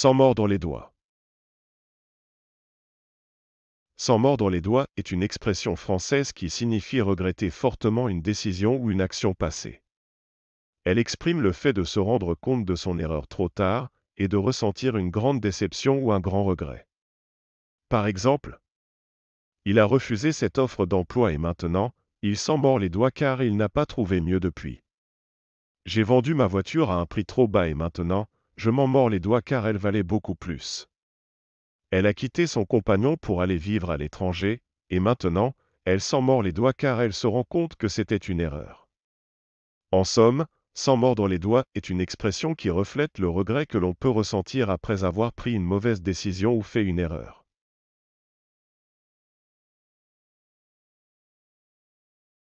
Sans mordre les doigts. Sans mordre les doigts est une expression française qui signifie regretter fortement une décision ou une action passée. Elle exprime le fait de se rendre compte de son erreur trop tard et de ressentir une grande déception ou un grand regret. Par exemple, il a refusé cette offre d'emploi et maintenant, il s'en mord les doigts car il n'a pas trouvé mieux depuis. J'ai vendu ma voiture à un prix trop bas et maintenant, je m'en mords les doigts car elle valait beaucoup plus. Elle a quitté son compagnon pour aller vivre à l'étranger, et maintenant, elle s'en mord les doigts car elle se rend compte que c'était une erreur. En somme, s'en mordre les doigts est une expression qui reflète le regret que l'on peut ressentir après avoir pris une mauvaise décision ou fait une erreur.